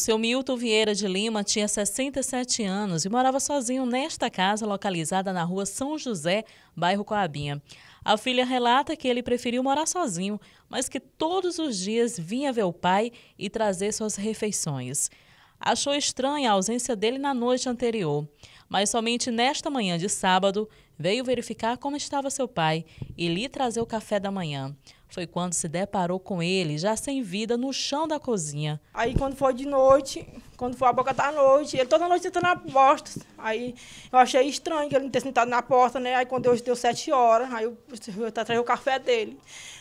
seu Milton Vieira de Lima tinha 67 anos e morava sozinho nesta casa localizada na rua São José, bairro Coabinha. A filha relata que ele preferiu morar sozinho, mas que todos os dias vinha ver o pai e trazer suas refeições. Achou estranha a ausência dele na noite anterior, mas somente nesta manhã de sábado Veio verificar como estava seu pai e lhe trazer o café da manhã. Foi quando se deparou com ele, já sem vida, no chão da cozinha. Aí quando foi de noite, quando foi a boca da noite, ele toda noite sentando na porta. Aí eu achei estranho que ele não ter sentado na porta, né? Aí quando deu, deu sete horas, aí eu, eu trazer o café dele.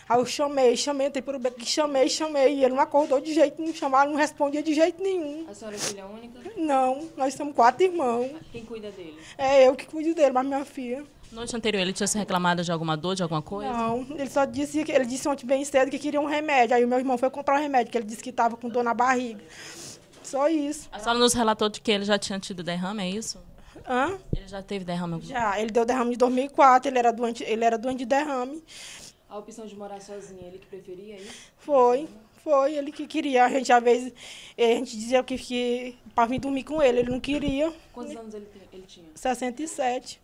Aí eu chamei, chamei, entrei pelo beco, chamei, chamei. E ele não acordou de jeito nenhum, chamava, não respondia de jeito nenhum. A senhora é filha única? Não, nós somos quatro irmãos. Quem cuida dele? É eu que cuido dele, mas minha filha. Noite anterior ele tinha se reclamado de alguma dor, de alguma coisa? Não, ele só disse que ele disse ontem bem cedo que queria um remédio. Aí o meu irmão foi comprar um remédio, que ele disse que estava com dor na barriga. Só isso. A senhora nos relatou de que ele já tinha tido derrame, é isso? Hã? Ele já teve derrame? Já, ele deu derrame em 2004, ele era doente, ele era doente de derrame. A opção de morar sozinho, ele que preferia isso? Foi. Foi, ele que queria. A gente, às vezes, eh, a gente dizia que, que para vir dormir com ele, ele não queria. Quantos anos ele, ele tinha? 67.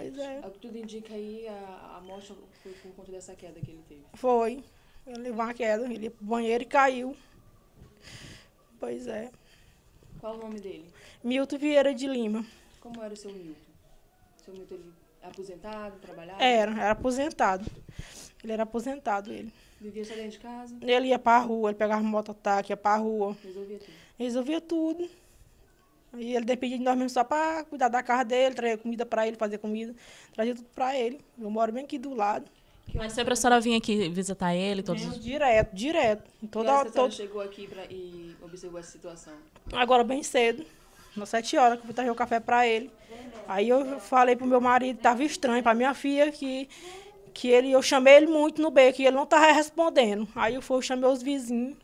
Pois é. é. O que tudo indica aí, a, a morte foi por conta dessa queda que ele teve. Foi. Ele levou uma queda, ele ia pro banheiro e caiu. Pois é. Qual o nome dele? Milton Vieira de Lima. Como era o seu Milton? seu Milton, ele aposentado, trabalhava? Era, era aposentado. Ele era aposentado, ele. Vivia só dentro de casa? Ele ia pra rua, ele pegava mototáxi, ia pra rua. Resolvia tudo. Resolvia tudo. E ele dependia de nós mesmos só para cuidar da casa dele, trazer comida para ele, fazer comida, trazer tudo para ele. Eu moro bem aqui do lado. Mas sempre a senhora vinha aqui visitar ele? Todos... Mesmo, direto, direto. Toda, hora, a senhora todo... chegou aqui pra, e observou essa situação? Agora bem cedo, às sete horas, que eu fui trazer o café para ele. Aí eu falei pro meu marido, tava estranho, pra minha filha, que, que ele, eu chamei ele muito no beco e ele não tava respondendo. Aí eu, fui, eu chamei os vizinhos.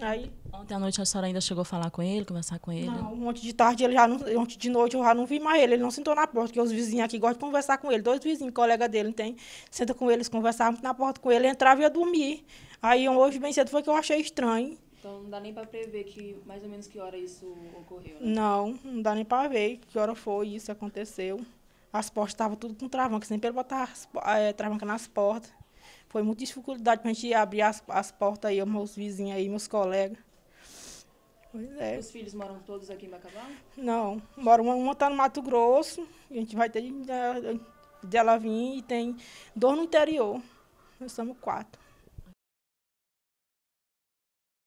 Aí, Ontem à noite a senhora ainda chegou a falar com ele, conversar com ele? Não, monte de tarde ele já não, ontem de noite eu já não vi mais ele, ele não sentou na porta, porque os vizinhos aqui gostam de conversar com ele, dois vizinhos, colega dele, tem, senta com eles, conversavam na porta com ele, entrava e ia dormir. Aí hoje bem cedo foi que eu achei estranho. Então não dá nem para prever que mais ou menos que hora isso ocorreu, né? Não, não dá nem para ver que hora foi isso aconteceu. As portas estavam tudo com travanca, sempre ele botava é, eh, travanca nas portas. Foi muita dificuldade para a gente abrir as, as portas aí, meus vizinhos aí, meus colegas. Pois é. Os filhos moram todos aqui em Bacabal? Não, mora uma está no Mato Grosso, a gente vai ter dela de, de vir e tem dois no interior. Nós somos quatro.